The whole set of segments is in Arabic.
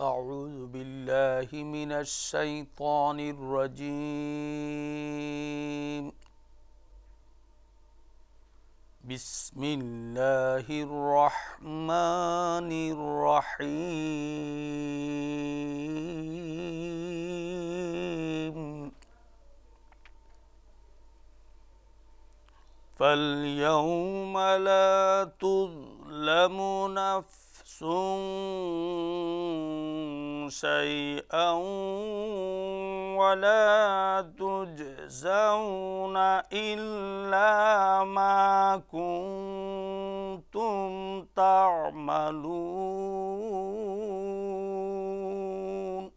أعوذ بالله من الشيطان الرجيم بسم الله الرحمن الرحيم فاليوم لا تظلم نفس شيئا ولا تجزون إلا ما كنتم تعملون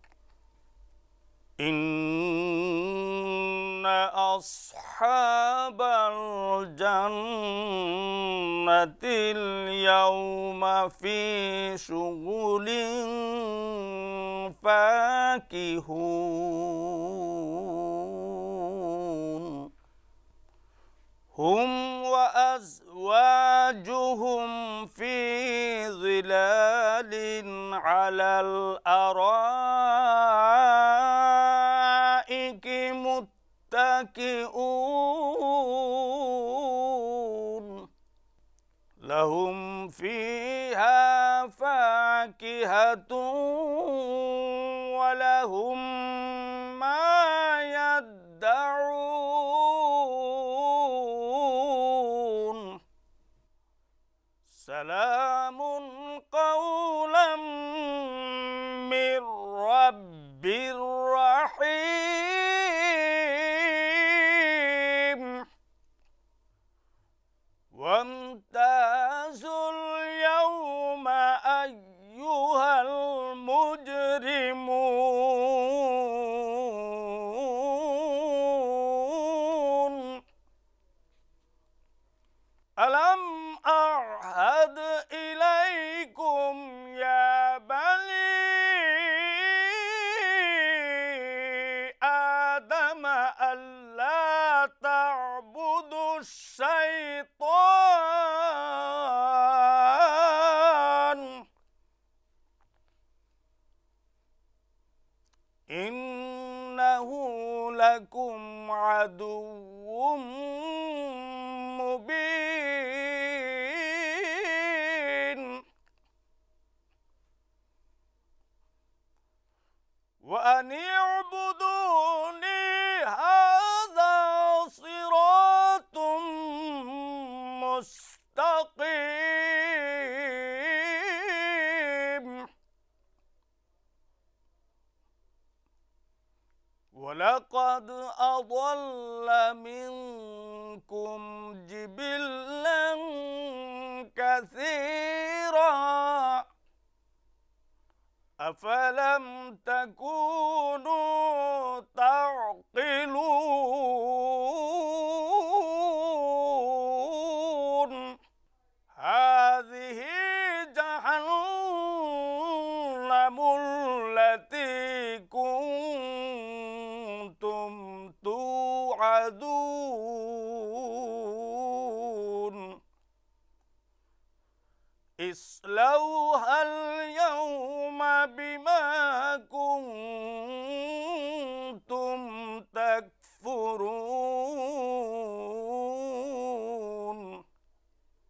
إن أصحاب الجنة اليوم في شغل فاكهون هم وأزواجهم في ظلال على الأرائك متكئون لهم فيها فاكهة لهم ما يدعون سلام قولا من رب الرحيم الشيطان إنه لكم عدو مبين وأن ولقد أضل منكم جبلا كثيرا أفلم تكونوا توعدون اسلوها اليوم بما كنتم تكفرون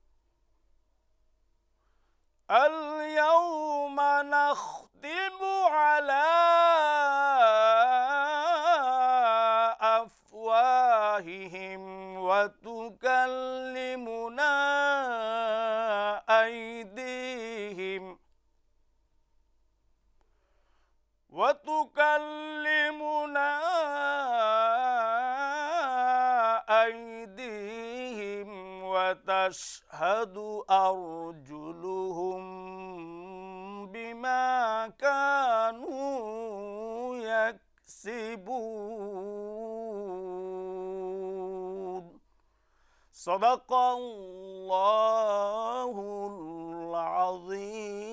وتكلمنا أيديهم وتكلمنا أيديهم وتشهد أرجلهم بما كانوا يكسبون صدق الله العظيم